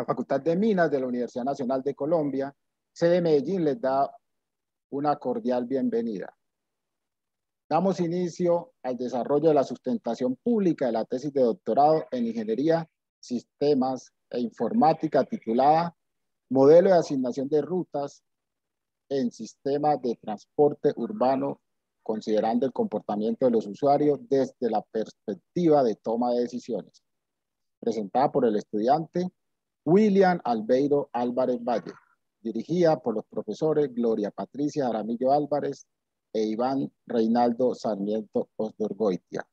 la Facultad de Minas de la Universidad Nacional de Colombia, sede Medellín, les da una cordial bienvenida. Damos inicio al desarrollo de la sustentación pública de la tesis de doctorado en Ingeniería, Sistemas e Informática titulada Modelo de Asignación de Rutas en Sistemas de Transporte Urbano considerando el comportamiento de los usuarios desde la perspectiva de toma de decisiones, presentada por el estudiante William Albeiro Álvarez Valle, dirigida por los profesores Gloria Patricia Aramillo Álvarez e Iván Reinaldo Sarmiento Osdorgoitia.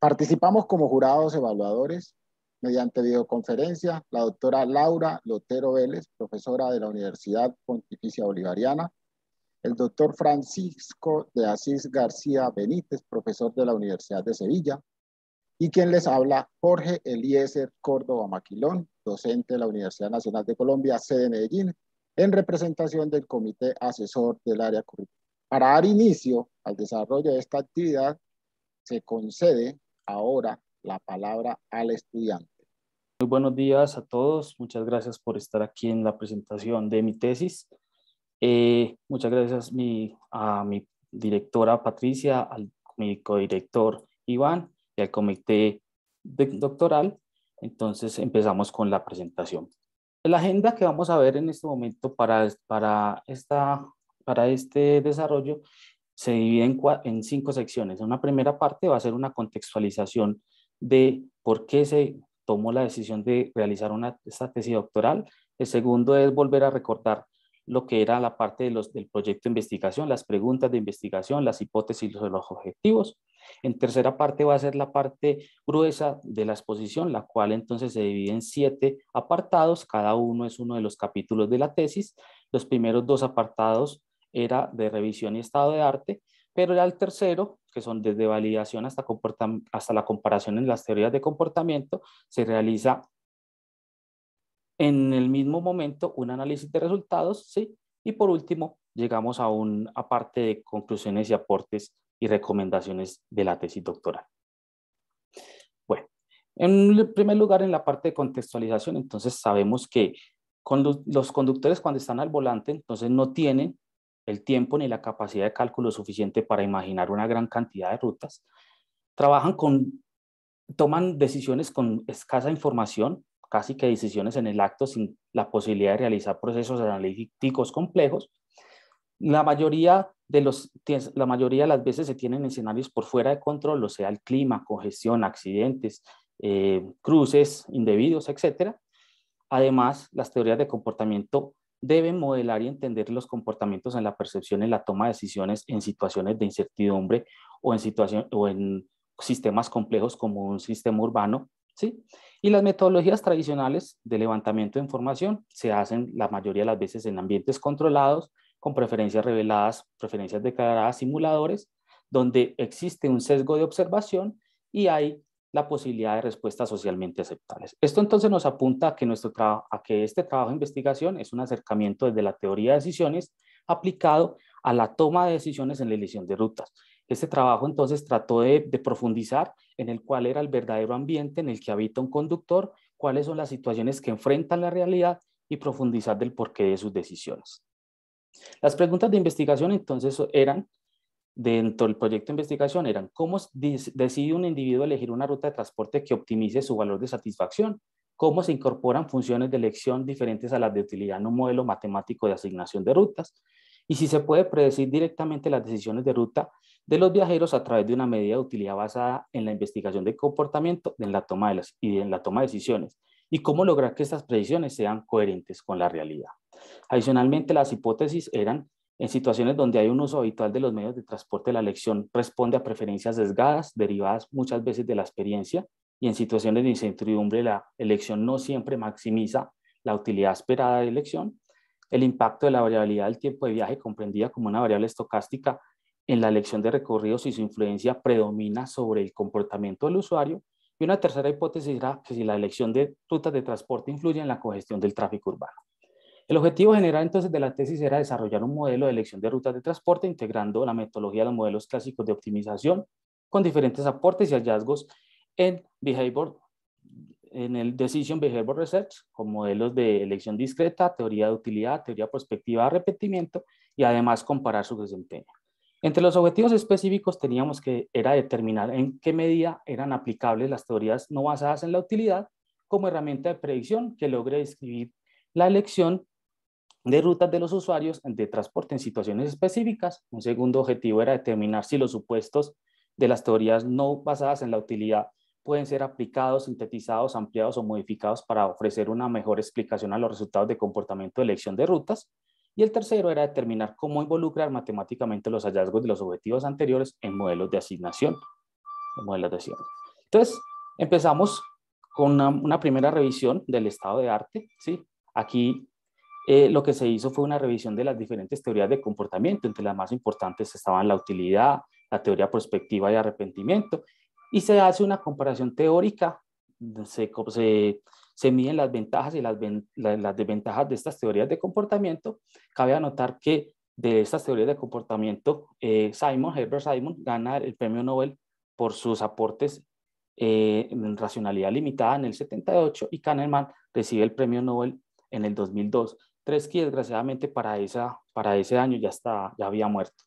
Participamos como jurados evaluadores mediante videoconferencia la doctora Laura Lotero Vélez, profesora de la Universidad Pontificia Bolivariana, el doctor Francisco de Asís García Benítez, profesor de la Universidad de Sevilla, y quien les habla, Jorge Eliezer Córdoba Maquilón, docente de la Universidad Nacional de Colombia, sede Medellín, en representación del Comité Asesor del Área Curricular. Para dar inicio al desarrollo de esta actividad, se concede ahora la palabra al estudiante. Muy buenos días a todos. Muchas gracias por estar aquí en la presentación de mi tesis. Eh, muchas gracias a mi directora Patricia, al mi codirector Iván y al comité doctoral. Entonces empezamos con la presentación. La agenda que vamos a ver en este momento para, para, esta, para este desarrollo se divide en, cinco secciones. Una primera parte va a ser una contextualización de por qué se tomó la decisión de realizar una, esta tesis doctoral. El segundo es volver a recordar lo que era la parte de los, del proyecto de investigación, las preguntas de investigación, las hipótesis y los objetivos. En tercera parte va a ser la parte gruesa de la exposición, la cual entonces se divide en siete apartados, cada uno es uno de los capítulos de la tesis. Los primeros dos apartados era de revisión y estado de arte, pero el tercero, que son desde validación hasta, hasta la comparación en las teorías de comportamiento, se realiza en el mismo momento un análisis de resultados, ¿sí? Y por último, llegamos a un aparte de conclusiones y aportes y recomendaciones de la tesis doctoral. Bueno, en primer lugar, en la parte de contextualización, entonces sabemos que con los, conductores cuando están al volante, entonces no tienen el tiempo ni la capacidad de cálculo suficiente para imaginar una gran cantidad de rutas. Trabajan con, toman decisiones con escasa información, casi que decisiones en el acto sin la posibilidad de realizar procesos analíticos complejos. La mayoría de los, la mayoría de las veces se tienen escenarios por fuera de control, o sea, el clima, congestión, accidentes, eh, cruces indebidos, etc. Además, las teorías de comportamiento deben modelar y entender los comportamientos en la percepción, en la toma de decisiones en situaciones de incertidumbre o en, o en sistemas complejos como un sistema urbano. ¿sí? Y las metodologías tradicionales de levantamiento de información se hacen la mayoría de las veces en ambientes controlados, con preferencias reveladas, preferencias declaradas, simuladores, donde existe un sesgo de observación y hay la posibilidad de respuestas socialmente aceptables. Esto entonces nos apunta a que, nuestro a que este trabajo de investigación es un acercamiento desde la teoría de decisiones aplicado a la toma de decisiones en la elección de rutas. Este trabajo entonces trató de, de, profundizar en el cual era el verdadero ambiente en el que habita un conductor, cuáles son las situaciones que enfrentan la realidad y profundizar del porqué de sus decisiones. Las preguntas de investigación entonces eran, dentro del proyecto de investigación, eran cómo decide un individuo elegir una ruta de transporte que optimice su valor de satisfacción, cómo se incorporan funciones de elección diferentes a las de utilidad en un modelo matemático de asignación de rutas, y si se puede predecir directamente las decisiones de ruta de los viajeros a través de una medida de utilidad basada en la investigación de comportamiento en la toma de las, y en la toma de decisiones, y cómo lograr que estas predicciones sean coherentes con la realidad. Adicionalmente, las hipótesis eran en situaciones donde hay un uso habitual de los medios de transporte, la elección responde a preferencias sesgadas, derivadas muchas veces de la experiencia, y en situaciones de incertidumbre, la elección no siempre maximiza la utilidad esperada de la elección. El impacto de la variabilidad del tiempo de viaje, comprendida como una variable estocástica en la elección de recorridos y su influencia predomina sobre el comportamiento del usuario. Y una tercera hipótesis era que si la elección de rutas de transporte influye en la cogestión del tráfico urbano. El objetivo general entonces de la tesis era desarrollar un modelo de elección de rutas de transporte integrando la metodología de los modelos clásicos de optimización con diferentes aportes y hallazgos en en el Decision Behavior Research con modelos de elección discreta, teoría de utilidad, teoría prospectiva de arrepentimiento y además comparar su desempeño. Entre los objetivos específicos teníamos que era determinar en qué medida eran aplicables las teorías no basadas en la utilidad como herramienta de predicción que logre describir la elección de rutas de los usuarios de transporte en situaciones específicas. Un segundo objetivo era determinar si los supuestos de las teorías no basadas en la utilidad pueden ser aplicados, sintetizados, ampliados o modificados para ofrecer una mejor explicación a los resultados de comportamiento de elección de rutas. Y el tercero era determinar cómo involucrar matemáticamente los hallazgos de los objetivos anteriores en modelos de asignación. En modelos de asignación. Entonces, empezamos con una, primera revisión del estado de arte. ¿sí? Aquí eh, lo que se hizo fue una revisión de las diferentes teorías de comportamiento, entre las más importantes estaban la utilidad, la teoría prospectiva y arrepentimiento, y se hace una comparación teórica, se, se, miden las ventajas y las, las desventajas de estas teorías de comportamiento. Cabe anotar que de estas teorías de comportamiento, eh, Simon, Herbert Simon, gana el premio Nobel por sus aportes eh, en racionalidad limitada en el 78 y Kahneman recibe el premio Nobel en el 2002 que desgraciadamente, para, esa, para ese año ya, está, ya había muerto.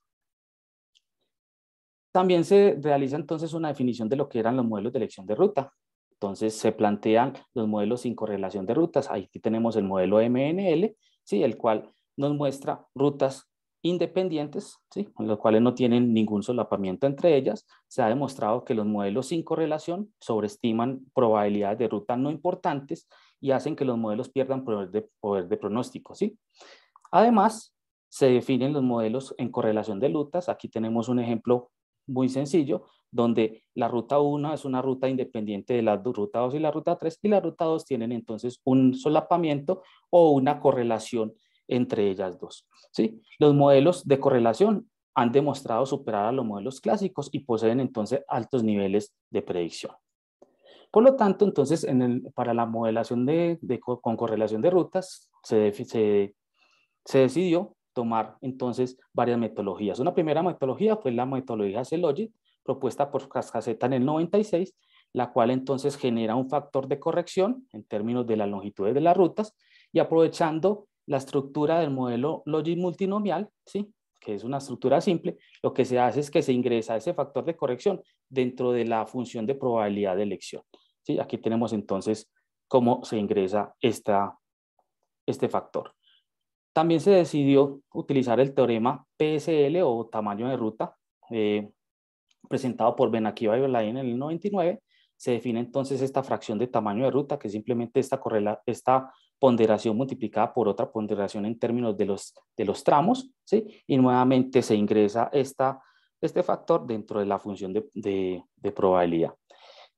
También se realiza entonces una definición de lo que eran los modelos de elección de ruta. Entonces se plantean los modelos sin correlación de rutas. Aquí tenemos el modelo MNL, ¿sí? el cual nos muestra rutas independientes, ¿sí? con los cuales no tienen ningún solapamiento entre ellas. Se ha demostrado que los modelos sin correlación sobreestiman probabilidades de ruta no importantes y hacen que los modelos pierdan poder de, poder de pronóstico. ¿sí? Además, se definen los modelos en correlación de rutas. Aquí tenemos un ejemplo muy sencillo, donde la ruta 1 es una ruta independiente de la ruta 2 y la ruta 3, y la ruta 2 tienen entonces un solapamiento o una correlación entre ellas dos. ¿sí? Los modelos de correlación han demostrado superar a los modelos clásicos y poseen entonces altos niveles de predicción. Por lo tanto, entonces, para la modelación con correlación de rutas, se, se, decidió tomar entonces varias metodologías. Una primera metodología fue la metodología c logit propuesta por Cascaseta en el 96, la cual entonces genera un factor de corrección en términos de las longitudes de las rutas y aprovechando la estructura del modelo Logit multinomial, ¿sí? que es una estructura simple, lo que se hace es que se ingresa ese factor de corrección dentro de la función de probabilidad de elección. Aquí tenemos entonces cómo se ingresa esta, este factor. También se decidió utilizar el teorema PSL o tamaño de ruta, eh, presentado por Benakiba y en el 99. Se define entonces esta fracción de tamaño de ruta, que es simplemente esta, esta ponderación multiplicada por otra ponderación en términos de los, de los tramos, ¿sí? y nuevamente se ingresa este factor dentro de la función de, de probabilidad.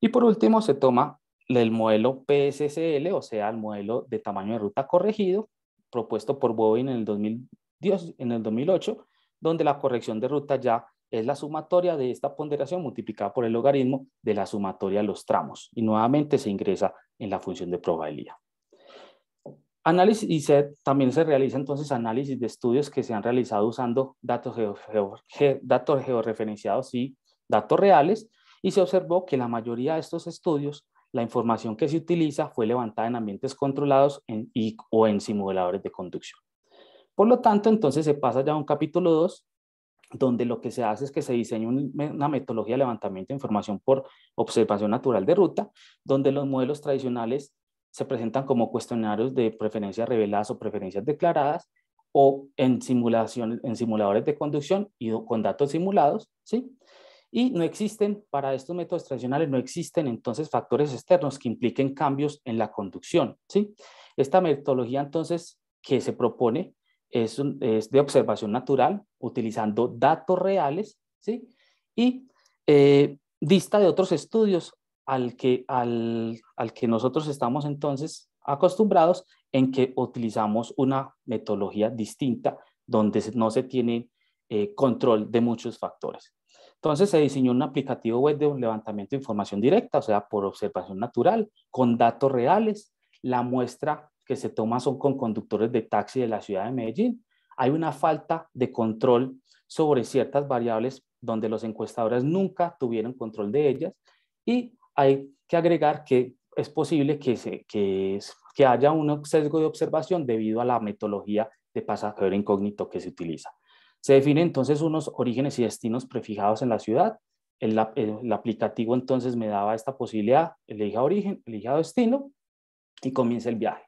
Y por último, se toma el modelo PSSL, o sea, el modelo de tamaño de ruta corregido, propuesto por Boeing en el, en el 2008, donde la corrección de ruta ya es la sumatoria de esta ponderación multiplicada por el logaritmo de la sumatoria de los tramos, y nuevamente se ingresa en la función de probabilidad. Análisis y también se realiza entonces análisis de estudios que se han realizado usando datos, datos georreferenciados y datos reales y se observó que la mayoría de estos estudios, la información que se utiliza fue levantada en ambientes controlados en, o en simuladores de conducción. Por lo tanto, entonces se pasa ya a un capítulo 2, donde lo que se hace es que se diseña una metodología de levantamiento de información por observación natural de ruta, donde los modelos tradicionales se presentan como cuestionarios de preferencias reveladas o preferencias declaradas, o en, simulación, en simuladores de conducción y con datos simulados, ¿sí? Y no existen, para estos métodos tradicionales, no existen entonces factores externos que impliquen cambios en la conducción. ¿sí? Esta metodología entonces que se propone es, de observación natural, utilizando datos reales, ¿sí? y eh, dista de otros estudios al que, al, que nosotros estamos entonces acostumbrados en que utilizamos una metodología distinta donde no se tiene eh, control de muchos factores. Entonces se diseñó un aplicativo web de un levantamiento de información directa, o sea, por observación natural, con datos reales. La muestra que se toma son con conductores de taxi de la ciudad de Medellín. Hay una falta de control sobre ciertas variables donde los encuestadores nunca tuvieron control de ellas y hay que agregar que es posible que, se, que, que haya un sesgo de observación debido a la metodología de pasajero incógnito que se utiliza. Se definen entonces unos orígenes y destinos prefijados en la ciudad. El, aplicativo entonces me daba esta posibilidad, elija origen, elija destino y comienza el viaje.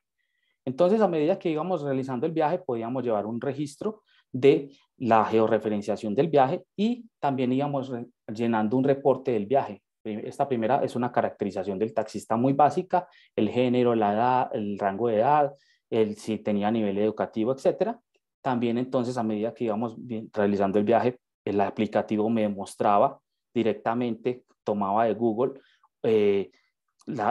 Entonces, a medida que íbamos realizando el viaje, podíamos llevar un registro de la georreferenciación del viaje y también íbamos llenando un reporte del viaje. Esta primera es una caracterización del taxista muy básica, el género, la edad, el rango de edad, el, si tenía nivel educativo, etcétera. También entonces a medida que íbamos realizando el viaje, el aplicativo me mostraba directamente, tomaba de Google eh,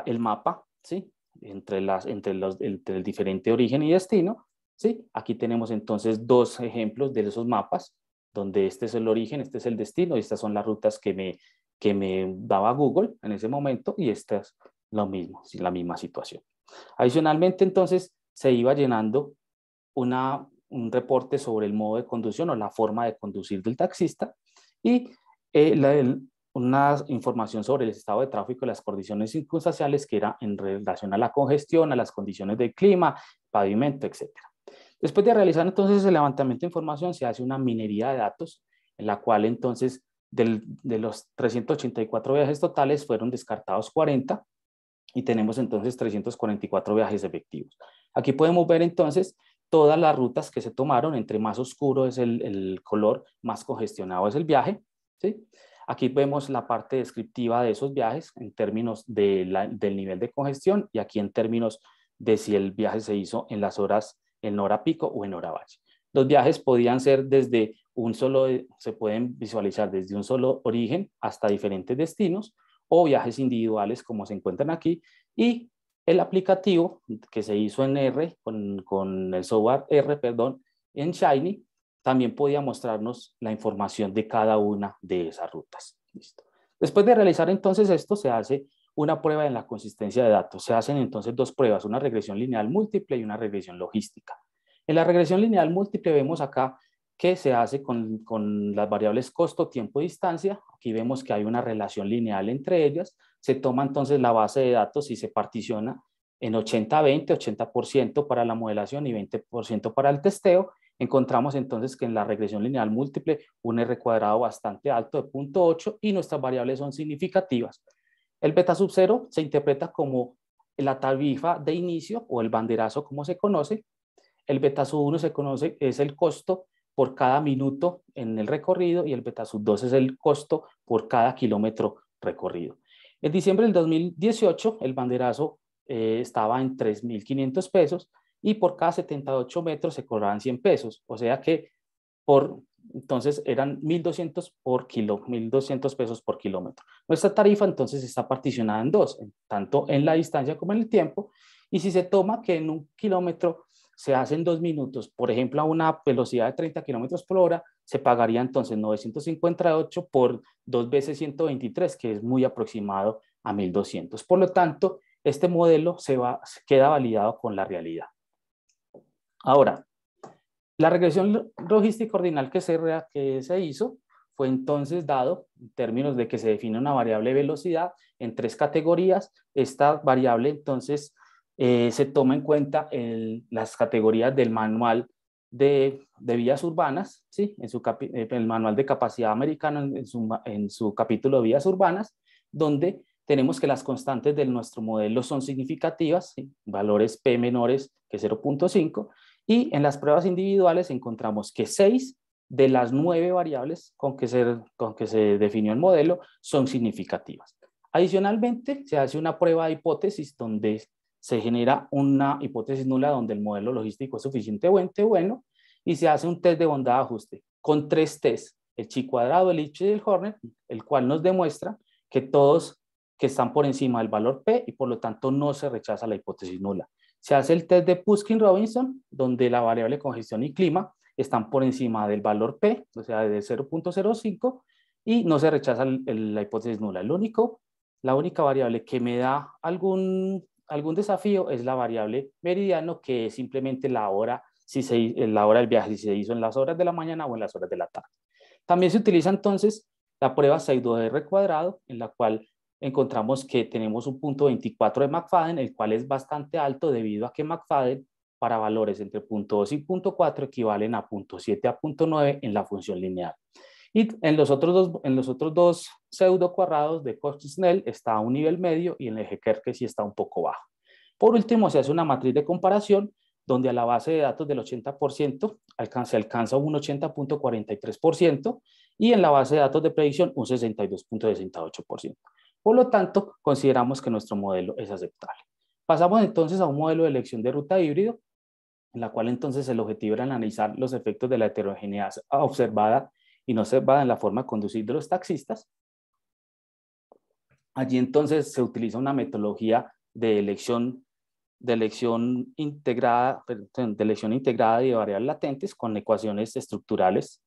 el mapa, ¿sí? Entre, las, entre, los, el diferente origen y destino, ¿sí? Aquí tenemos entonces dos ejemplos de esos mapas, donde este es el origen, este es el destino, y estas son las rutas que me, que me daba Google en ese momento, y esta es lo mismo, la misma situación. Adicionalmente, entonces, se iba llenando una un reporte sobre el modo de conducción o la forma de conducir del taxista y eh, una información sobre el estado de tráfico y las condiciones circunstanciales que era en relación a la congestión, a las condiciones de clima, pavimento, etc. Después de realizar entonces el levantamiento de información, se hace una minería de datos en la cual entonces de los 384 viajes totales fueron descartados 40 y tenemos entonces 344 viajes efectivos. Aquí podemos ver entonces todas las rutas que se tomaron, entre más oscuro es el, color, más congestionado es el viaje. ¿sí? Aquí vemos la parte descriptiva de esos viajes en términos del nivel de congestión y aquí en términos de si el viaje se hizo en las horas, en hora pico o en hora valle. Los viajes podían ser desde un solo, se pueden visualizar desde un solo origen hasta diferentes destinos o viajes individuales como se encuentran aquí y el aplicativo que se hizo en R, con, el software R, perdón, en Shiny, también podía mostrarnos la información de cada una de esas rutas. Listo. Después de realizar entonces esto, se hace una prueba en la consistencia de datos. Se hacen entonces dos pruebas, una regresión lineal múltiple y una regresión logística. En la regresión lineal múltiple vemos acá que se hace con, las variables costo, tiempo y distancia. Aquí vemos que hay una relación lineal entre ellas. Se toma entonces la base de datos y se particiona en 80-20, 80%, para la modelación y 20% para el testeo. Encontramos entonces que en la regresión lineal múltiple un R cuadrado bastante alto de 0.8 y nuestras variables son significativas. El beta sub 0 se interpreta como la tarifa de inicio o el banderazo como se conoce. El beta sub 1 se conoce, es el costo por cada minuto en el recorrido y el beta sub 2 es el costo por cada kilómetro recorrido. En diciembre del 2018 el banderazo eh, estaba en 3.500 pesos y por cada 78 metros se cobraban 100 pesos, o sea que por entonces eran 1.200 por kilo, 1.200 pesos por kilómetro. Nuestra tarifa entonces está particionada en dos, tanto en la distancia como en el tiempo, y si se toma que en un kilómetro se hace en dos minutos, por ejemplo, a una velocidad de 30 kilómetros por hora, se pagaría entonces 958 por dos veces 123, que es muy aproximado a 1200. Por lo tanto, este modelo se va, queda validado con la realidad. Ahora, la regresión logística ordinal que se, que se hizo fue entonces dado en términos de que se define una variable velocidad en tres categorías. Esta variable entonces eh, se toma en cuenta el, las categorías del manual de, vías urbanas, ¿sí? en su eh, el manual de capacidad americano en su, en su capítulo de vías urbanas, donde tenemos que las constantes de nuestro modelo son significativas, valores P menores que 0.5, y en las pruebas individuales encontramos que 6 de las 9 variables con que, se, con que se definió el modelo son significativas. Adicionalmente, se hace una prueba de hipótesis donde se genera una hipótesis nula donde el modelo logístico es suficientemente bueno y se hace un test de bondad de ajuste con tres tests, el chi cuadrado, el H y el Hornet, el cual nos demuestra que todos que están por encima del valor P y por lo tanto no se rechaza la hipótesis nula. Se hace el test de Puskin-Robinson, donde la variable congestión y clima están por encima del valor P, o sea, de 0.05, y no se rechaza la hipótesis nula. El único, la única variable que me da algún algún desafío es la variable meridiano, que es simplemente la hora, si eh, la hora del viaje, si se hizo en las horas de la mañana o en las horas de la tarde. También se utiliza entonces la prueba pseudo-R cuadrado, en la cual encontramos que tenemos un punto 24 de McFadden, el cual es bastante alto debido a que McFadden para valores entre punto .2 y punto .4 equivalen a punto .7 a punto .9 en la función lineal. Y en los otros dos, en los otros dos pseudo cuadrados de Koch-Snell está a un nivel medio y en el que sí está un poco bajo. Por último, se hace una matriz de comparación donde a la base de datos del 80% se alcanza un 80.43% y en la base de datos de predicción un 62.68%. Por lo tanto, consideramos que nuestro modelo es aceptable. Pasamos entonces a un modelo de elección de ruta híbrido, en la cual entonces el objetivo era analizar los efectos de la heterogeneidad observada y no se va en la forma de conducir de los taxistas. Allí entonces se utiliza una metodología de elección, de elección integrada, de elección integrada de variables latentes con ecuaciones estructurales.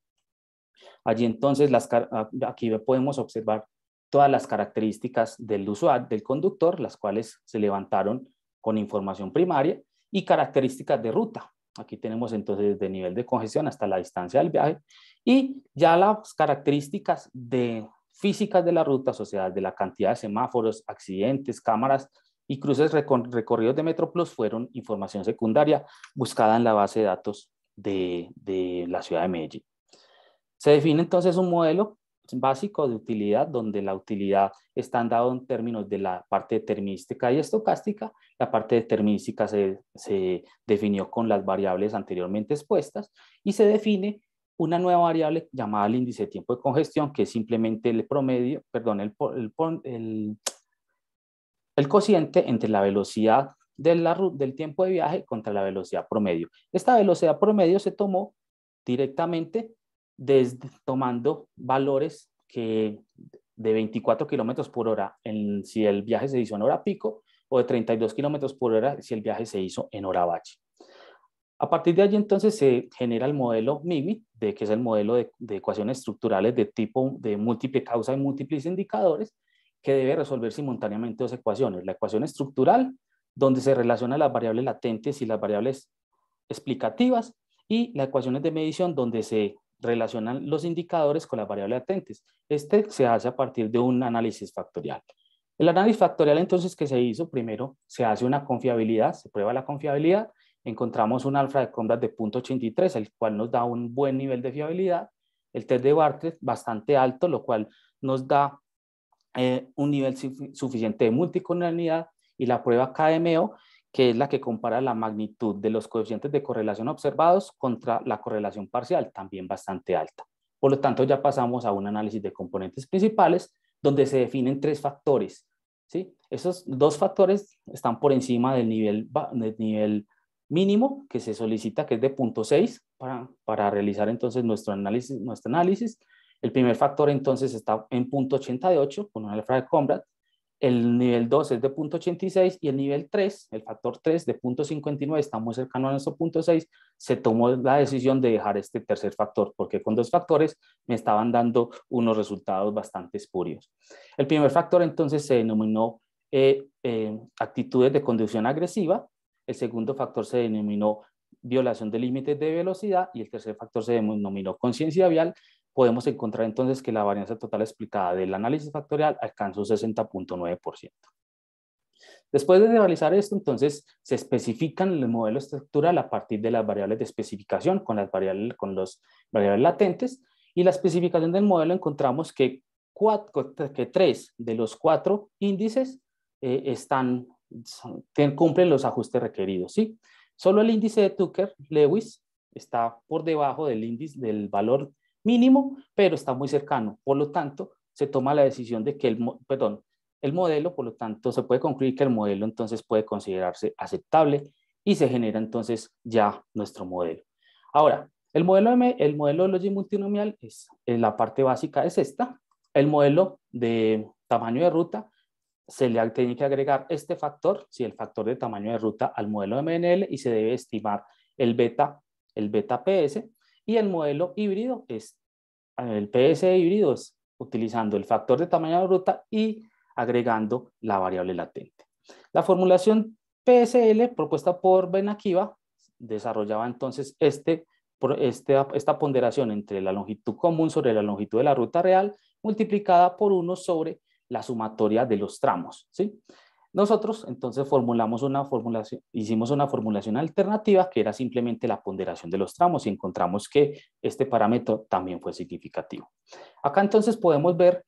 Allí entonces las, ah, aquí podemos observar todas las características del usuario, del conductor, las cuales se levantaron con información primaria y características de ruta. Aquí tenemos entonces de nivel de congestión hasta la distancia del viaje y ya las características de físicas de la ruta social de la cantidad de semáforos, accidentes, cámaras y cruces recorridos de Metroplus fueron información secundaria buscada en la base de datos de, de la ciudad de Medellín. Se define entonces un modelo básico de utilidad, donde la utilidad está dado en términos de la parte determinística y estocástica. La parte determinística se, definió con las variables anteriormente expuestas y se define una nueva variable llamada el índice de tiempo de congestión, que es simplemente el promedio, perdón, el, el, el, cociente entre la velocidad de la, del tiempo de viaje contra la velocidad promedio. Esta velocidad promedio se tomó directamente tomando valores que de 24 kilómetros por hora en, si el viaje se hizo en hora pico o de 32 kilómetros por hora si el viaje se hizo en hora bache. A partir de allí entonces se genera el modelo MIMI, de, que es el modelo de, de ecuaciones estructurales de tipo de múltiple causa y múltiples indicadores, que debe resolver simultáneamente dos ecuaciones, la ecuación estructural, donde se relacionan las variables latentes y las variables explicativas, y las ecuaciones de medición, donde se relacionan los indicadores con las variables latentes. Este se hace a partir de un análisis factorial. El análisis factorial entonces que se hizo, primero se hace una confiabilidad, se prueba la confiabilidad, encontramos un alfa de compras de 0.83, el cual nos da un buen nivel de fiabilidad, el test de Bartlett bastante alto, lo cual nos da eh, un nivel suficiente de multicolonialidad y la prueba KMO que es la que compara la magnitud de los coeficientes de correlación observados contra la correlación parcial, también bastante alta. Por lo tanto, ya pasamos a un análisis de componentes principales, donde se definen tres factores. ¿sí? Esos dos factores están por encima del nivel, mínimo que se solicita, que es de 0.6, para, para realizar entonces nuestro análisis, nuestro análisis. El primer factor entonces está en 0.88 con una alfa de Combrad el nivel 2 es de 0.86 y el nivel 3, el factor 3 de 0.59, está muy cercano a nuestro 0.6, se tomó la decisión de dejar este tercer factor, porque con dos factores me estaban dando unos resultados bastante espurios. El primer factor entonces se denominó eh, eh, actitudes de conducción agresiva, el segundo factor se denominó violación de límites de velocidad y el tercer factor se denominó conciencia vial podemos encontrar entonces que la varianza total explicada del análisis factorial alcanza un 60.9%. Después de realizar esto, entonces se especifican el modelo estructural a partir de las variables de especificación con las variables, con los variables latentes y la especificación del modelo encontramos que, cuatro, que tres de los cuatro índices eh, están, cumplen los ajustes requeridos. ¿sí? Solo el índice de Tucker-Lewis está por debajo del índice del valor mínimo, pero está muy cercano. Por lo tanto, se toma la decisión de que el, perdón, el modelo, por lo tanto, se puede concluir que el modelo entonces puede considerarse aceptable y se genera entonces ya nuestro modelo. Ahora, el modelo, el modelo de multinomial es, la parte básica, es esta. El modelo de tamaño de ruta se le tiene que agregar este factor, si el factor de tamaño de ruta al modelo MNL y se debe estimar el beta, el beta PS y el modelo híbrido es el PS híbrido utilizando el factor de tamaño de la ruta y agregando la variable latente. La formulación PSL propuesta por Benakiva desarrollaba entonces este, este, esta ponderación entre la longitud común sobre la longitud de la ruta real multiplicada por 1 sobre la sumatoria de los tramos. ¿sí? Nosotros entonces formulamos una formulación, hicimos una formulación alternativa que era simplemente la ponderación de los tramos y encontramos que este parámetro también fue significativo. Acá entonces podemos ver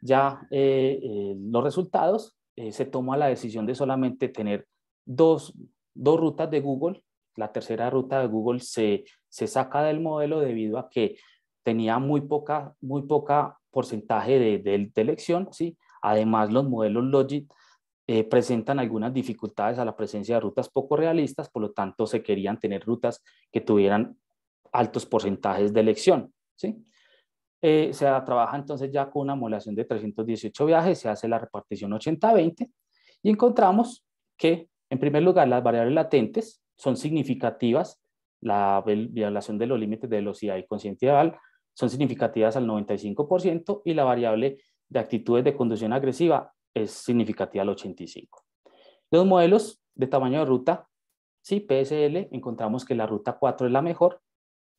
ya eh, eh, los resultados. Eh, se toma la decisión de solamente tener dos, dos rutas de Google. La tercera ruta de Google se, se saca del modelo debido a que tenía muy poca, muy poca porcentaje de, de, de elección. ¿sí? Además, los modelos Logit eh, presentan algunas dificultades a la presencia de rutas poco realistas, por lo tanto se querían tener rutas que tuvieran altos porcentajes de elección. ¿sí? Eh, se trabaja entonces ya con una modulación de 318 viajes, se hace la repartición 80-20 y encontramos que, en primer lugar, las variables latentes son significativas, la violación de los límites de velocidad y de son significativas al 95% y la variable de actitudes de conducción agresiva es significativa al 85. Los modelos de tamaño de ruta, sí, PSL, encontramos que la ruta 4 es la mejor.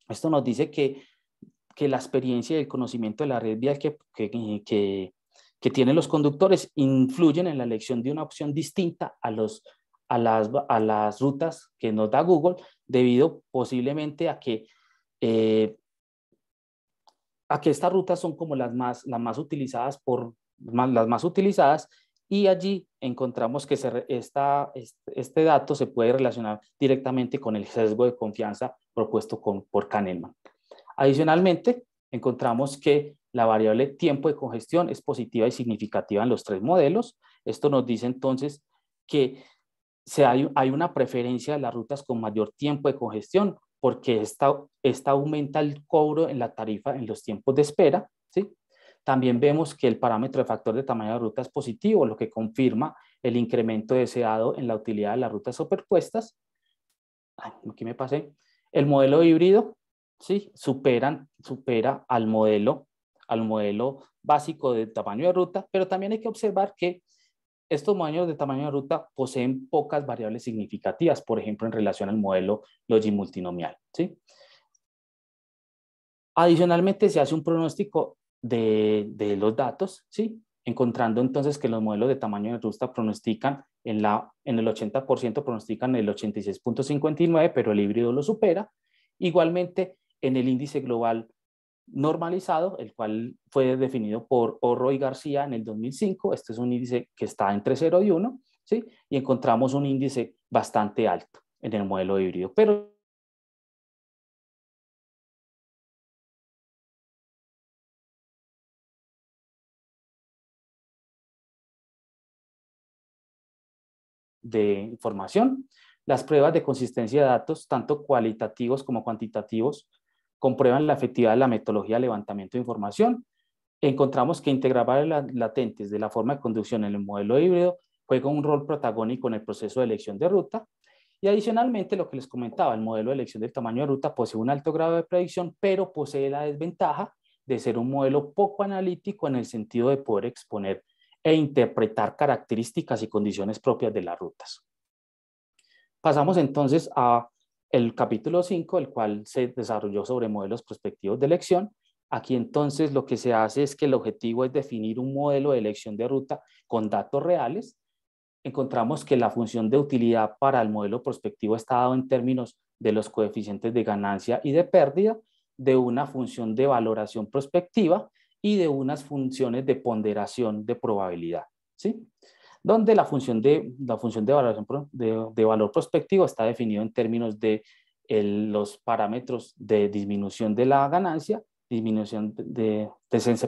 Esto nos dice que, la experiencia y el conocimiento de la red vial que, que, tienen los conductores influyen en la elección de una opción distinta a los a las, rutas que nos da Google debido posiblemente a que, eh, a que estas rutas son como las más, las más utilizadas por, las más utilizadas, y allí encontramos que este dato se puede relacionar directamente con el sesgo de confianza propuesto por Kahneman. Adicionalmente, encontramos que la variable tiempo de congestión es positiva y significativa en los tres modelos. Esto nos dice entonces que hay, una preferencia de las rutas con mayor tiempo de congestión porque esta aumenta el cobro en la tarifa en los tiempos de espera también vemos que el parámetro de factor de tamaño de ruta es positivo, lo que confirma el incremento deseado en la utilidad de las rutas superpuestas. aquí me pasé. El modelo híbrido ¿sí? Superan, supera al modelo, al modelo básico de tamaño de ruta, pero también hay que observar que estos modelos de tamaño de ruta poseen pocas variables significativas, por ejemplo, en relación al modelo logimultinomial. ¿sí? Adicionalmente, se hace un pronóstico de, los datos, ¿sí? encontrando entonces que los modelos de tamaño de ruta pronostican en, la, en el 80%, pronostican el 86.59, pero el híbrido lo supera. Igualmente, en el índice global normalizado, el cual fue definido por Orro y García en el 2005, este es un índice que está entre 0 y 1, ¿sí? y encontramos un índice bastante alto en el modelo híbrido, pero de información, las pruebas de consistencia de datos, tanto cualitativos como cuantitativos, comprueban la efectividad de la metodología de levantamiento de información. Encontramos que integrar variables latentes de la forma de conducción en el modelo híbrido juega un rol protagónico en el proceso de elección de ruta. Y adicionalmente, lo que les comentaba, el modelo de elección del tamaño de ruta posee un alto grado de predicción, pero posee la desventaja de ser un modelo poco analítico en el sentido de poder exponer e interpretar características y condiciones propias de las rutas. Pasamos entonces a el capítulo 5, el cual se desarrolló sobre modelos prospectivos de elección. Aquí entonces lo que se hace es que el objetivo es definir un modelo de elección de ruta con datos reales. Encontramos que la función de utilidad para el modelo prospectivo está dado en términos de los coeficientes de ganancia y de pérdida de una función de valoración prospectiva y de unas funciones de ponderación de probabilidad, ¿sí? Donde la función de, la función de, valoración, de, valor prospectivo está definido en términos de los parámetros de disminución de la ganancia, disminución de,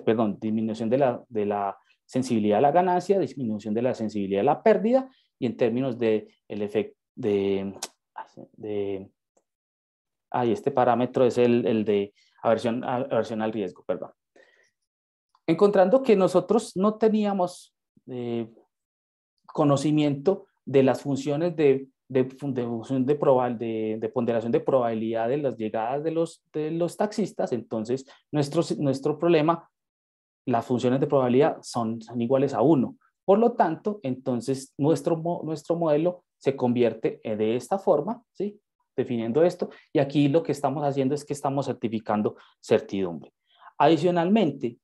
perdón, disminución de la, de la sensibilidad a la ganancia, disminución de la sensibilidad a la pérdida y en términos de el efecto de, de este parámetro es el, de aversión, aversión al riesgo, perdón encontrando que nosotros no teníamos eh, conocimiento de las funciones de, de, ponderación de probabilidad de las llegadas de los, de los taxistas, entonces nuestro, nuestro problema, las funciones de probabilidad son, son iguales a 1. Por lo tanto, entonces nuestro, nuestro modelo se convierte de esta forma, ¿sí? definiendo esto, y aquí lo que estamos haciendo es que estamos certificando certidumbre. Adicionalmente,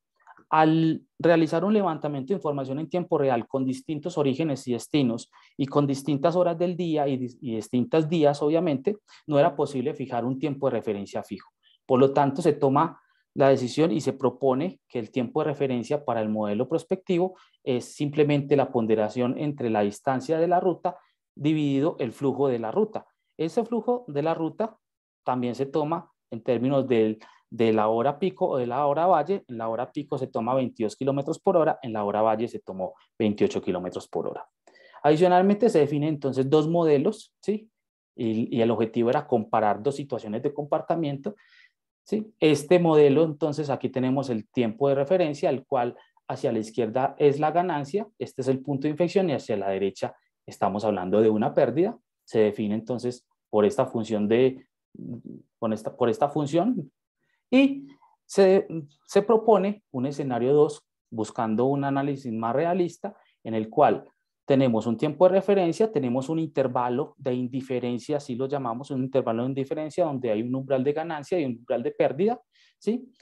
al realizar un levantamiento de información en tiempo real con distintos orígenes y destinos y con distintas horas del día y, y distintos días, obviamente, no era posible fijar un tiempo de referencia fijo. Por lo tanto, se toma la decisión y se propone que el tiempo de referencia para el modelo prospectivo es simplemente la ponderación entre la distancia de la ruta dividido el flujo de la ruta. Ese flujo de la ruta también se toma en términos del de la hora pico o de la hora valle, en la hora pico se toma 22 kilómetros por hora, en la hora valle se tomó 28 kilómetros por hora. Adicionalmente se definen entonces dos modelos, ¿sí? Y, el objetivo era comparar dos situaciones de comportamiento, ¿sí? Este modelo, entonces aquí tenemos el tiempo de referencia, el cual hacia la izquierda es la ganancia, este es el punto de infección y hacia la derecha estamos hablando de una pérdida. Se define entonces por esta función de, con esta, por esta función y se, propone un escenario 2 buscando un análisis más realista en el cual tenemos un tiempo de referencia, tenemos un intervalo de indiferencia, así lo llamamos, un intervalo de indiferencia donde hay un umbral de ganancia y un umbral de pérdida, ¿sí?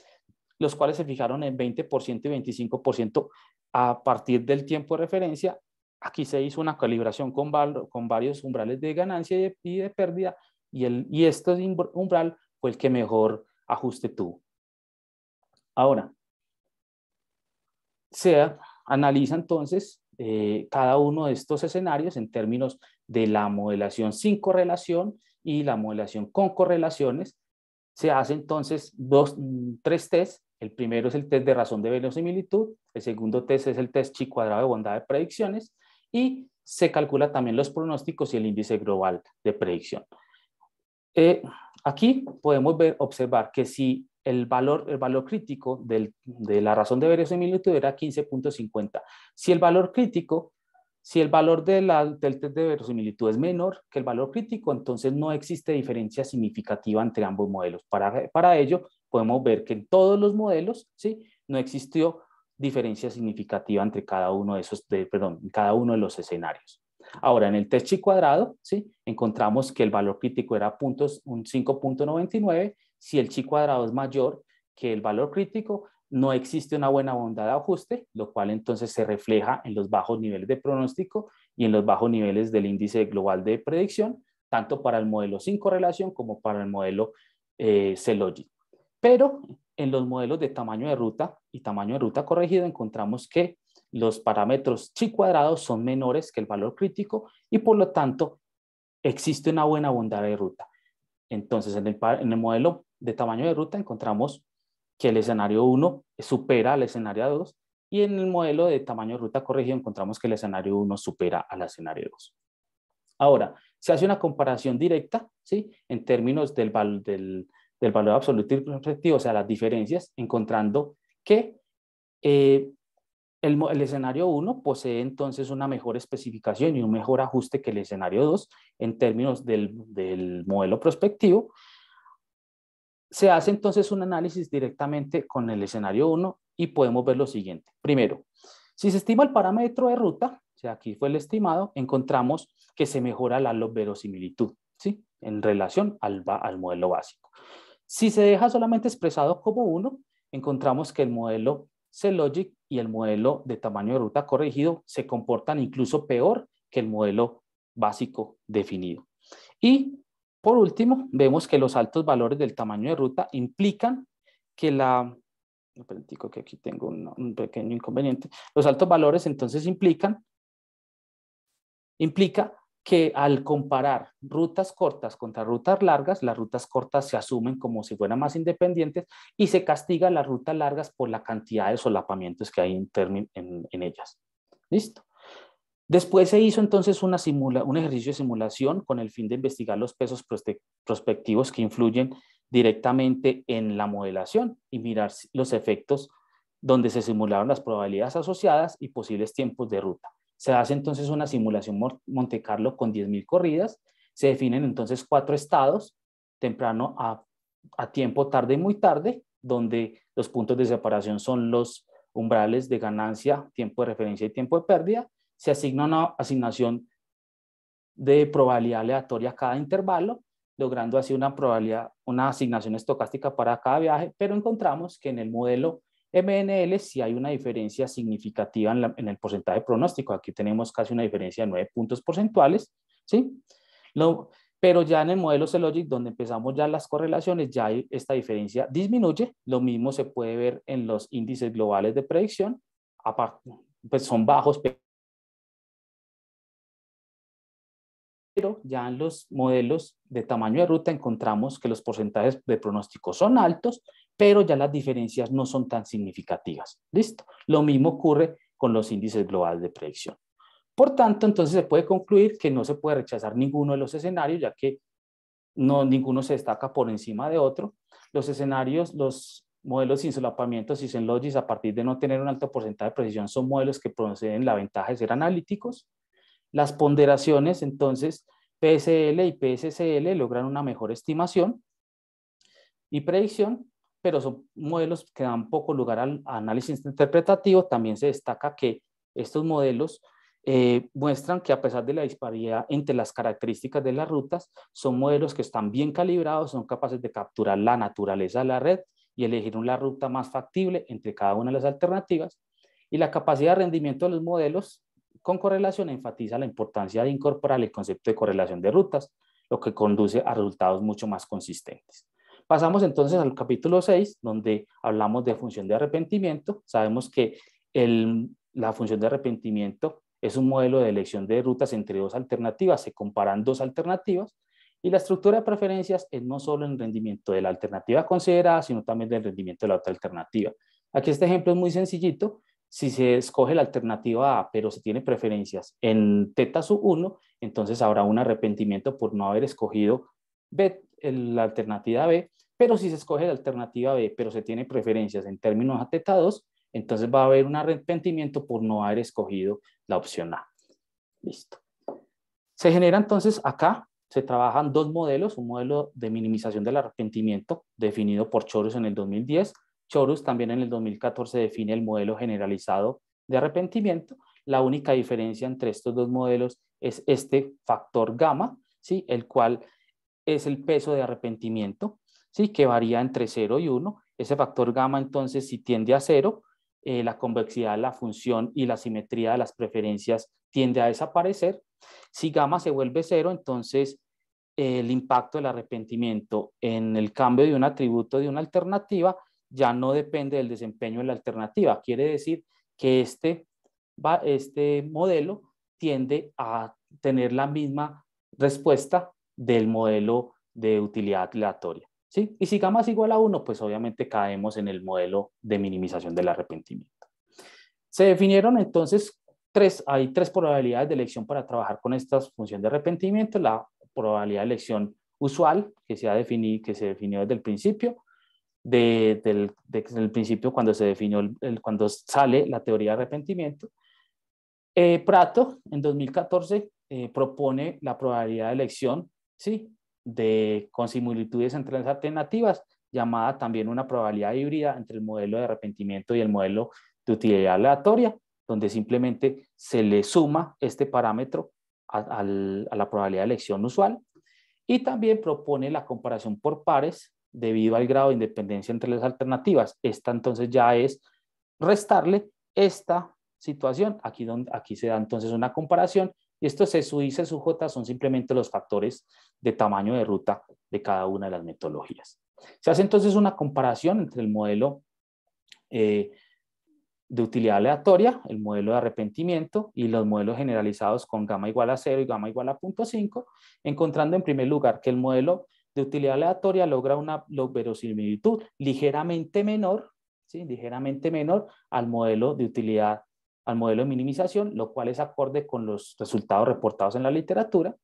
los cuales se fijaron en 20% y 25% a partir del tiempo de referencia. Aquí se hizo una calibración con, con varios umbrales de ganancia y de, pérdida y, el, y este umbral fue el que mejor ajuste tú Ahora, se analiza entonces eh, cada uno de estos escenarios en términos de la modelación sin correlación y la modelación con correlaciones. Se hace entonces dos, tres tests. El primero es el test de razón de verosimilitud, el segundo test es el test chi cuadrado de bondad de predicciones y se calcula también los pronósticos y el índice global de predicción. Eh, aquí podemos ver, observar que si el valor, el valor crítico de la razón de verosimilitud era 15.50, si el valor crítico, si el valor de la, del test de verosimilitud es menor que el valor crítico, entonces no existe diferencia significativa entre ambos modelos. Para, para ello, podemos ver que en todos los modelos ¿sí? no existió diferencia significativa entre cada uno de esos, de, cada uno de los escenarios. Ahora, en el test chi cuadrado, ¿sí? encontramos que el valor crítico era puntos, un 5.99. Si el chi cuadrado es mayor que el valor crítico, no existe una buena bondad de ajuste, lo cual entonces se refleja en los bajos niveles de pronóstico y en los bajos niveles del índice global de predicción, tanto para el modelo sin correlación como para el modelo eh, Pero en los modelos de tamaño de ruta y tamaño de ruta corregido encontramos que los parámetros chi cuadrados son menores que el valor crítico y por lo tanto existe una buena bondad de ruta. Entonces, en el, modelo de tamaño de ruta encontramos que el escenario 1 supera al escenario 2 y en el modelo de tamaño de ruta corregido encontramos que el escenario 1 supera al escenario 2. Ahora, se hace una comparación directa ¿sí? en términos del, del, valor absoluto y respectivo, o sea, las diferencias, encontrando que eh, el, escenario 1 posee entonces una mejor especificación y un mejor ajuste que el escenario 2 en términos del, modelo prospectivo. Se hace entonces un análisis directamente con el escenario 1 y podemos ver lo siguiente. Primero, si se estima el parámetro de ruta, si aquí fue el estimado, encontramos que se mejora la verosimilitud, ¿sí? En relación al, al modelo básico. Si se deja solamente expresado como 1, encontramos que el modelo C-Logic y el modelo de tamaño de ruta corregido se comportan incluso peor que el modelo básico definido. Y por último, vemos que los altos valores del tamaño de ruta implican que la... que aquí tengo un, un pequeño inconveniente. Los altos valores entonces implican implica que al comparar rutas cortas contra rutas largas, las rutas cortas se asumen como si fueran más independientes y se castiga las rutas largas por la cantidad de solapamientos que hay en, en ellas. Listo. Después se hizo entonces una un ejercicio de simulación con el fin de investigar los pesos prospectivos que influyen directamente en la modelación y mirar los efectos donde se simularon las probabilidades asociadas y posibles tiempos de ruta. Se hace entonces una simulación Monte Carlo con 10.000 corridas, se definen entonces cuatro estados, temprano a, tiempo, tarde y muy tarde, donde los puntos de separación son los umbrales de ganancia, tiempo de referencia y tiempo de pérdida. Se asigna una asignación de probabilidad aleatoria a cada intervalo, logrando así una probabilidad, una asignación estocástica para cada viaje, pero encontramos que en el modelo MNL si hay una diferencia significativa en, el porcentaje pronóstico. Aquí tenemos casi una diferencia de 9 puntos porcentuales, ¿sí? Lo, pero ya en el modelo C-Logic donde empezamos ya las correlaciones, ya hay, esta diferencia disminuye. Lo mismo se puede ver en los índices globales de predicción. Aparte, pues son bajos, pero ya en los modelos de tamaño de ruta encontramos que los porcentajes de pronóstico son altos, pero ya las diferencias no son tan significativas. ¿Listo? Lo mismo ocurre con los índices globales de predicción. Por tanto, entonces se puede concluir que no se puede rechazar ninguno de los escenarios, ya que no, ninguno se destaca por encima de otro. Los escenarios, los modelos sin solapamiento, sin logis, a partir de no tener un alto porcentaje de precisión, son modelos que proceden la ventaja de ser analíticos. Las ponderaciones, entonces, PSL y PSCL logran una mejor estimación y predicción, pero son modelos que dan poco lugar al análisis interpretativo. También se destaca que estos modelos eh, muestran que a pesar de la disparidad entre las características de las rutas, son modelos que están bien calibrados, son capaces de capturar la naturaleza de la red y elegir una ruta más factible entre cada una de las alternativas. Y la capacidad de rendimiento de los modelos con correlación enfatiza la importancia de incorporar el concepto de correlación de rutas, lo que conduce a resultados mucho más consistentes. Pasamos entonces al capítulo 6, donde hablamos de función de arrepentimiento. Sabemos que la función de arrepentimiento es un modelo de elección de rutas entre dos alternativas, se comparan dos alternativas, y la estructura de preferencias es no solo el rendimiento de la alternativa considerada, sino también del rendimiento de la otra alternativa. Aquí este ejemplo es muy sencillito, si se escoge la alternativa A, pero se tiene preferencias en teta sub 1, entonces habrá un arrepentimiento por no haber escogido B, la alternativa B, pero si se escoge la alternativa B, pero se tiene preferencias en términos a teta 2, entonces va a haber un arrepentimiento por no haber escogido la opción A. Listo. Se genera entonces acá, se trabajan dos modelos, un modelo de minimización del arrepentimiento definido por Choros en el 2010 Chorus también en el 2014 define el modelo generalizado de arrepentimiento. La única diferencia entre estos dos modelos es este factor gamma, ¿sí? el cual es el peso de arrepentimiento, ¿sí? que varía entre 0 y 1. Ese factor gamma entonces si tiende a 0, eh, la convexidad de la función y la simetría de las preferencias tiende a desaparecer. Si gamma se vuelve 0, entonces el impacto del arrepentimiento en el cambio de un atributo de una alternativa ya no depende del desempeño de la alternativa. Quiere decir que este, este modelo tiende a tener la misma respuesta del modelo de utilidad aleatoria. Y si gamma es igual a 1, pues obviamente caemos en el modelo de minimización del arrepentimiento. Se definieron entonces tres, hay tres probabilidades de elección para trabajar con esta función de arrepentimiento. La probabilidad de elección usual, que se, ha definido, que se definió desde el principio, de, del, principio cuando se definió, cuando sale la teoría de arrepentimiento. Eh, Prato, en 2014, eh, propone la probabilidad de elección, ¿sí? De, con similitudes entre las alternativas, llamada también una probabilidad híbrida entre el modelo de arrepentimiento y el modelo de utilidad aleatoria, donde simplemente se le suma este parámetro a la probabilidad de elección usual. Y también propone la comparación por pares debido al grado de independencia entre las alternativas. Esta entonces ya es restarle esta situación. Aquí, aquí se da entonces una comparación y estos su y su j son simplemente los factores de tamaño de ruta de cada una de las metodologías. Se hace entonces una comparación entre el modelo eh, de utilidad aleatoria, el modelo de arrepentimiento y los modelos generalizados con gamma igual a 0 y gamma igual a 0.5, encontrando en primer lugar que el modelo de utilidad aleatoria logra una verosimilitud ligeramente menor, ligeramente menor al modelo de utilidad, al modelo de minimización, lo cual es acorde con los resultados reportados en la literatura.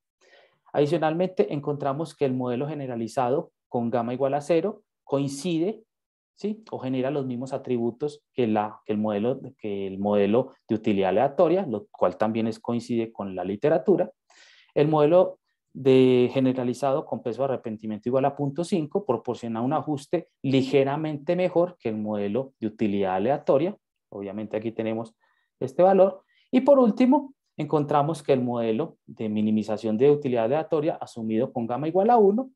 Adicionalmente, encontramos que el modelo generalizado con gamma igual a cero coincide ¿sí? o genera los mismos atributos que, la, el modelo, que el modelo de utilidad aleatoria, lo cual también es, coincide con la literatura. El modelo de generalizado con peso de arrepentimiento igual a 0.5 proporciona un ajuste ligeramente mejor que el modelo de utilidad aleatoria. Obviamente aquí tenemos este valor. Y por último, encontramos que el modelo de minimización de utilidad aleatoria asumido con gamma igual a 1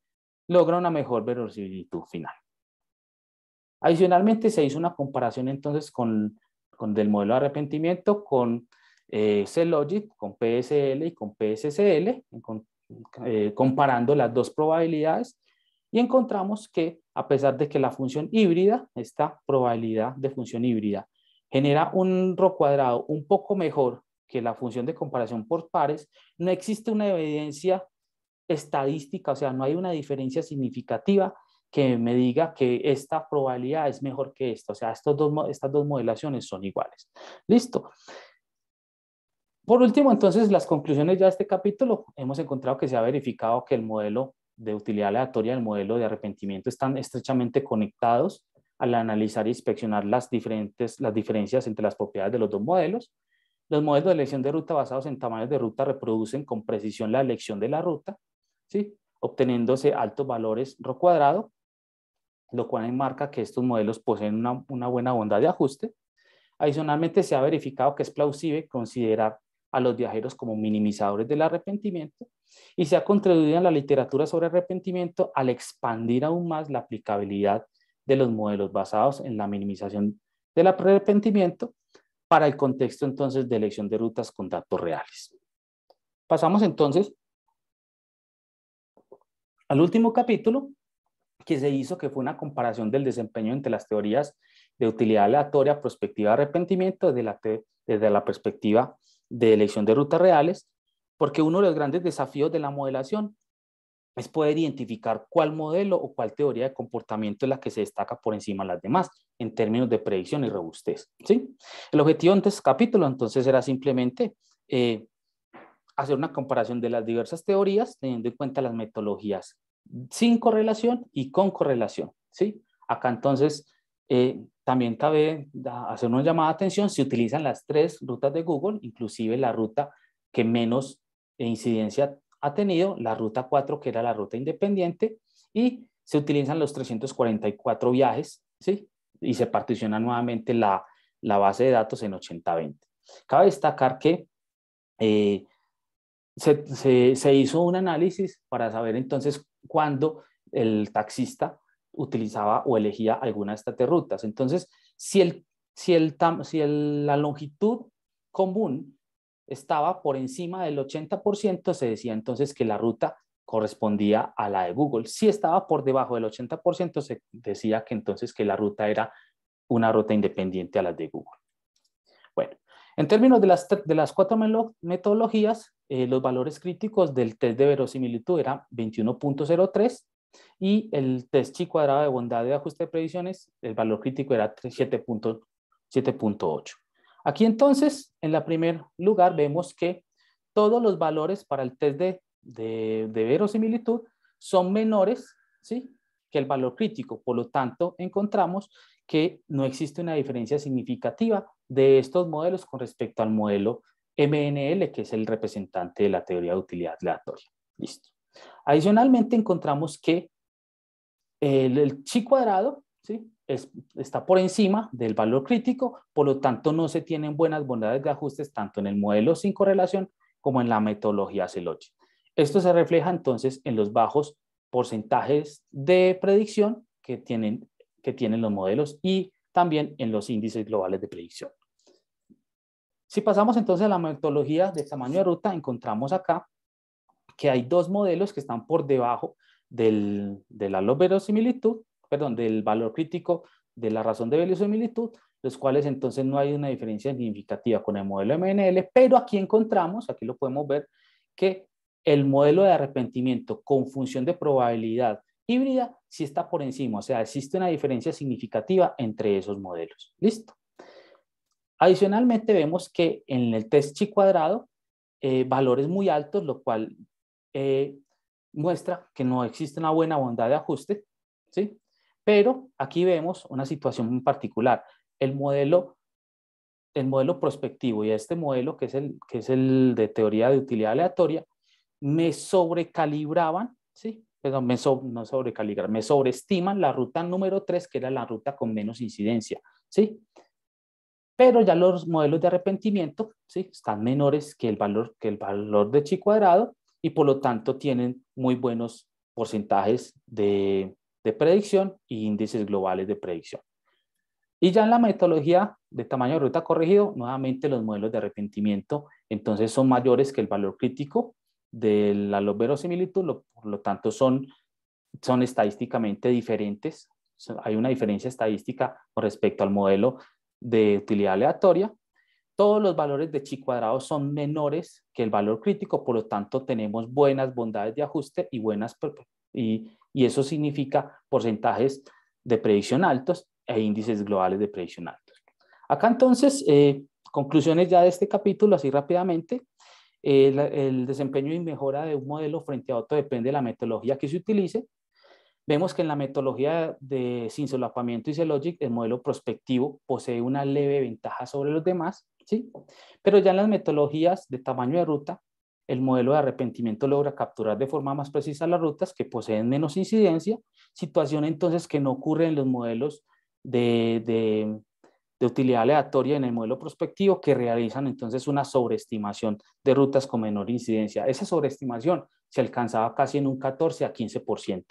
logra una mejor verosimilitud final. Adicionalmente se hizo una comparación entonces con, con del modelo de arrepentimiento con eh, C-Logic con PSL y con PSCL, con, eh, comparando las dos probabilidades y encontramos que a pesar de que la función híbrida, esta probabilidad de función híbrida, genera un rho cuadrado un poco mejor que la función de comparación por pares, no existe una evidencia estadística, o sea, no hay una diferencia significativa que me diga que esta probabilidad es mejor que esta, o sea, estos dos, estas dos modelaciones son iguales. Listo. Por último, entonces, las conclusiones ya de este capítulo. Hemos encontrado que se ha verificado que el modelo de utilidad aleatoria y el modelo de arrepentimiento están estrechamente conectados al analizar e inspeccionar las, diferentes, las diferencias entre las propiedades de los dos modelos. Los modelos de elección de ruta basados en tamaños de ruta reproducen con precisión la elección de la ruta, ¿sí? obteniéndose altos valores RO cuadrado, lo cual enmarca que estos modelos poseen una, una buena bondad de ajuste. Adicionalmente, se ha verificado que es plausible considerar a los viajeros como minimizadores del arrepentimiento y se ha contribuido en la literatura sobre arrepentimiento al expandir aún más la aplicabilidad de los modelos basados en la minimización del arrepentimiento para el contexto entonces de elección de rutas con datos reales. Pasamos entonces al último capítulo que se hizo, que fue una comparación del desempeño entre las teorías de utilidad aleatoria, prospectiva de arrepentimiento, desde la, desde la perspectiva de elección de rutas reales, porque uno de los grandes desafíos de la modelación es poder identificar cuál modelo o cuál teoría de comportamiento es la que se destaca por encima de las demás en términos de predicción y robustez. ¿sí? El objetivo de este capítulo entonces era simplemente eh, hacer una comparación de las diversas teorías teniendo en cuenta las metodologías sin correlación y con correlación. ¿sí? Acá entonces eh, también cabe hacer una llamada de atención se utilizan las tres rutas de Google, inclusive la ruta que menos incidencia ha tenido, la ruta 4, que era la ruta independiente, y se utilizan los 344 viajes, ¿sí? Y se particiona nuevamente la, la base de datos en 80-20. Cabe destacar que eh, se, se, se hizo un análisis para saber entonces cuándo el taxista utilizaba o elegía alguna de estas rutas. Entonces, si, el, si, la longitud común estaba por encima del 80%, se decía entonces que la ruta correspondía a la de Google. Si estaba por debajo del 80%, se decía que entonces que la ruta era una ruta independiente a la de Google. Bueno, en términos de las, de las cuatro metodologías, eh, los valores críticos del test de verosimilitud eran 21.03, y el test chi cuadrado de bondad de ajuste de previsiones, el valor crítico era 7.8. Aquí entonces, en la primer lugar, vemos que todos los valores para el test de, verosimilitud son menores ¿sí? que el valor crítico. Por lo tanto, encontramos que no existe una diferencia significativa de estos modelos con respecto al modelo MNL, que es el representante de la teoría de utilidad aleatoria. Listo. Adicionalmente encontramos que el, chi cuadrado ¿sí? está por encima del valor crítico, por lo tanto no se tienen buenas bondades de ajustes tanto en el modelo sin correlación como en la metodología Celoche. Esto se refleja entonces en los bajos porcentajes de predicción que tienen, que tienen los modelos y también en los índices globales de predicción. Si pasamos entonces a la metodología de tamaño de ruta, encontramos acá que hay dos modelos que están por debajo del, de la perdón, del valor crítico de la razón de verosimilitud, los cuales entonces no hay una diferencia significativa con el modelo MNL, pero aquí encontramos, aquí lo podemos ver, que el modelo de arrepentimiento con función de probabilidad híbrida sí está por encima, o sea, existe una diferencia significativa entre esos modelos. Listo. Adicionalmente vemos que en el test chi cuadrado, eh, valores muy altos, lo cual eh, muestra que no existe una buena bondad de ajuste, ¿sí? Pero aquí vemos una situación en particular. El modelo, el modelo prospectivo y este modelo, que es, el, que es el de teoría de utilidad aleatoria, me sobrecalibraban, ¿sí? pero me no sobrecalibrar, me sobreestiman la ruta número 3, que era la ruta con menos incidencia, ¿sí? Pero ya los modelos de arrepentimiento, ¿sí? Están menores que el valor, que el valor de chi cuadrado y por lo tanto tienen muy buenos porcentajes de, predicción y índices globales de predicción. Y ya en la metodología de tamaño de ruta corregido, nuevamente los modelos de arrepentimiento entonces son mayores que el valor crítico de la verosimilitud, por lo tanto son, son estadísticamente diferentes. Hay una diferencia estadística con respecto al modelo de utilidad aleatoria todos los valores de chi cuadrado son menores que el valor crítico, por lo tanto tenemos buenas bondades de ajuste y buenas y, y eso significa porcentajes de predicción altos e índices globales de predicción altos. Acá entonces, eh, conclusiones ya de este capítulo, así rápidamente. el desempeño y mejora de un modelo frente a otro depende de la metodología que se utilice. Vemos que en la metodología de sin solapamiento y C-Logic, el modelo prospectivo posee una leve ventaja sobre los demás, ¿sí? Pero ya en las metodologías de tamaño de ruta, el modelo de arrepentimiento logra capturar de forma más precisa las rutas que poseen menos incidencia, situación entonces que no ocurre en los modelos de, de, de utilidad aleatoria en el modelo prospectivo que realizan entonces una sobreestimación de rutas con menor incidencia. Esa sobreestimación se alcanzaba casi en un 14 a 15%.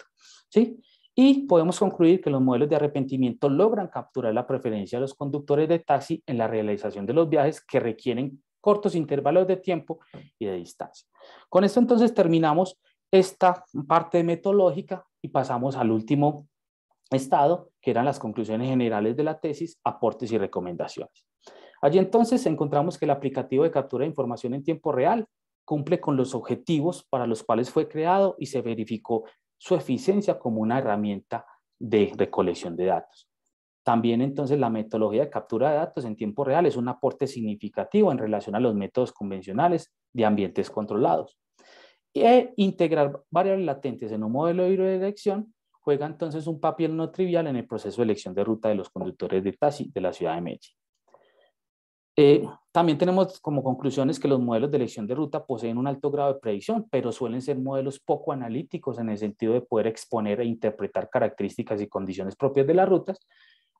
¿sí? Y podemos concluir que los modelos de arrepentimiento logran capturar la preferencia de los conductores de taxi en la realización de los viajes que requieren cortos intervalos de tiempo y de distancia. Con esto entonces terminamos esta parte metodológica y pasamos al último estado, que eran las conclusiones generales de la tesis, aportes y recomendaciones. Allí entonces encontramos que el aplicativo de captura de información en tiempo real cumple con los objetivos para los cuales fue creado y se verificó su eficiencia como una herramienta de recolección de datos. También entonces la metodología de captura de datos en tiempo real es un aporte significativo en relación a los métodos convencionales de ambientes controlados. E integrar variables latentes en un modelo de dirección juega entonces un papel no trivial en el proceso de elección de ruta de los conductores de taxi de la ciudad de México. Eh, también tenemos como conclusiones que los modelos de elección de ruta poseen un alto grado de predicción, pero suelen ser modelos poco analíticos en el sentido de poder exponer e interpretar características y condiciones propias de las rutas.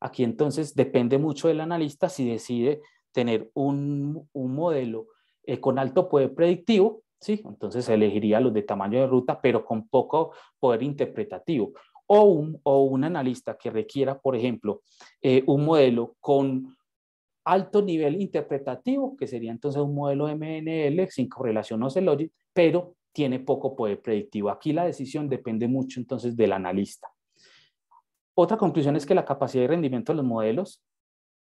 Aquí entonces depende mucho del analista si decide tener un, un modelo eh, con alto poder predictivo, ¿sí? entonces elegiría los de tamaño de ruta, pero con poco poder interpretativo. O un, o un analista que requiera, por ejemplo, eh, un modelo con alto nivel interpretativo, que sería entonces un modelo MNL sin correlación o pero tiene poco poder predictivo. Aquí la decisión depende mucho entonces del analista. Otra conclusión es que la capacidad de rendimiento de los modelos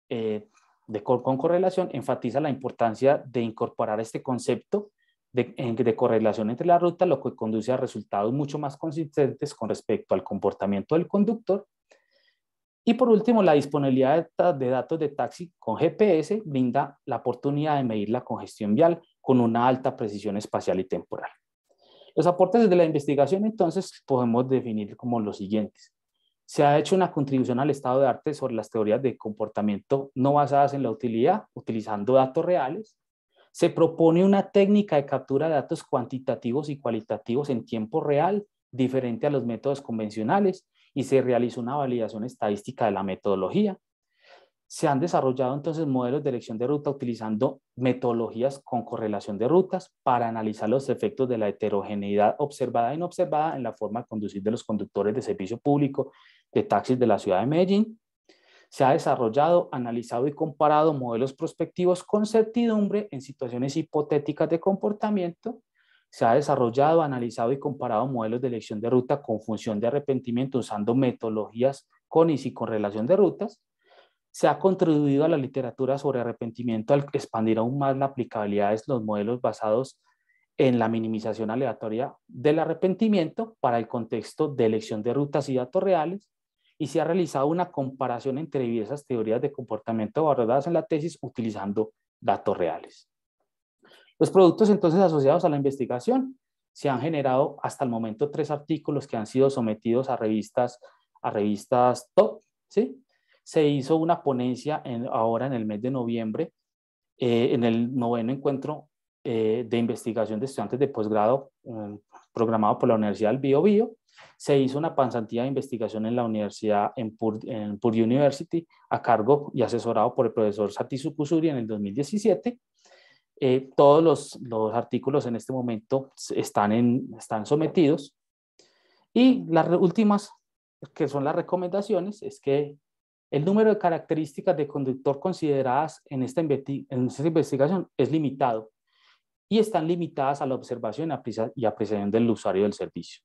eh, de, con correlación enfatiza la importancia de incorporar este concepto de, correlación entre la ruta, lo que conduce a resultados mucho más consistentes con respecto al comportamiento del conductor y por último, la disponibilidad de datos de taxi con GPS brinda la oportunidad de medir la congestión vial con una alta precisión espacial y temporal. Los aportes de la investigación, entonces, podemos definir como los siguientes. Se ha hecho una contribución al estado de arte sobre las teorías de comportamiento no basadas en la utilidad, utilizando datos reales. Se propone una técnica de captura de datos cuantitativos y cualitativos en tiempo real, diferente a los métodos convencionales, y se realizó una validación estadística de la metodología. Se han desarrollado entonces modelos de elección de ruta utilizando metodologías con correlación de rutas para analizar los efectos de la heterogeneidad observada e inobservada en la forma de conducir de los conductores de servicio público de taxis de la ciudad de Medellín. Se ha desarrollado, analizado y comparado modelos prospectivos con certidumbre en situaciones hipotéticas de comportamiento se ha desarrollado, analizado y comparado modelos de elección de ruta con función de arrepentimiento usando metodologías con y con relación de rutas. Se ha contribuido a la literatura sobre arrepentimiento al expandir aún más la aplicabilidad de los modelos basados en la minimización aleatoria del arrepentimiento para el contexto de elección de rutas y datos reales. Y se ha realizado una comparación entre diversas teorías de comportamiento abordadas en la tesis utilizando datos reales. Los productos entonces asociados a la investigación se han generado hasta el momento tres artículos que han sido sometidos a revistas, a revistas top. ¿sí? Se hizo una ponencia ahora en el mes de noviembre, eh, en el noveno encuentro eh, de investigación de estudiantes de posgrado eh, programado por la Universidad del Bio Bio. Se hizo una pasantía de investigación en la universidad, en Purdue University, a cargo y asesorado por el profesor Satisu Kusuri en el 2017 eh, todos los, los, artículos en este momento están, en, están sometidos. Y las últimas, que son las recomendaciones, es que el número de características de conductor consideradas en esta, en esta investigación es limitado y están limitadas a la observación y apreciación del usuario del servicio.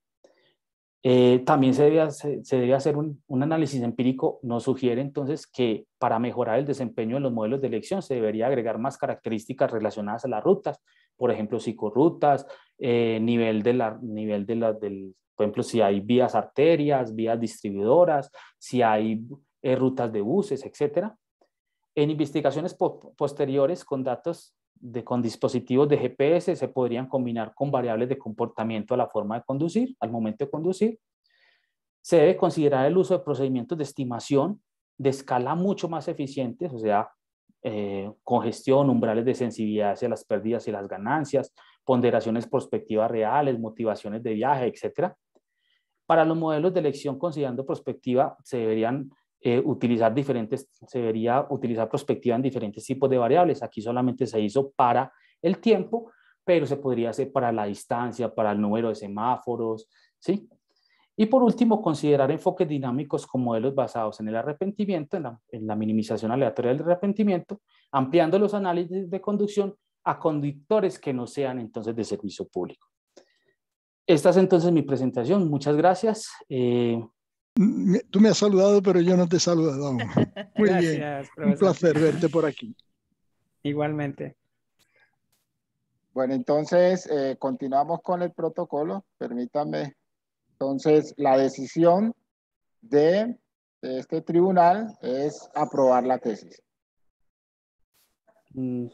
Eh, también se debe, hacer, se debe hacer un, un, análisis empírico. Nos sugiere entonces que para mejorar el desempeño de los modelos de elección se debería agregar más características relacionadas a las rutas, por ejemplo, psicorrutas, eh, nivel, de la, nivel de del, por ejemplo, si hay vías arterias, vías distribuidoras, si hay eh, rutas de buses, etc. En investigaciones posteriores con datos con dispositivos de GPS se podrían combinar con variables de comportamiento a la forma de conducir, al momento de conducir. Se debe considerar el uso de procedimientos de estimación de escala mucho más eficientes, o sea, eh, congestión, umbrales de sensibilidad hacia las pérdidas y las ganancias, ponderaciones prospectivas reales, motivaciones de viaje, etc. Para los modelos de elección considerando prospectiva, se deberían eh, utilizar diferentes, se debería utilizar prospectiva en diferentes tipos de variables. Aquí solamente se hizo para el tiempo, pero se podría hacer para la distancia, para el número de semáforos, ¿sí? Y por último, considerar enfoques dinámicos con modelos basados en el arrepentimiento, en la, minimización aleatoria del arrepentimiento, ampliando los análisis de conducción a conductores que no sean entonces de servicio público. Esta es entonces mi presentación. Muchas gracias. Eh, Mm, eh, tú me has saludado, pero yo no te he saludado. Muy bien. Un placer verte por aquí. Igualmente. Bueno, entonces eh, continuamos con el protocolo. Permítame. Entonces, la decisión de este tribunal es aprobar la tesis. Mm.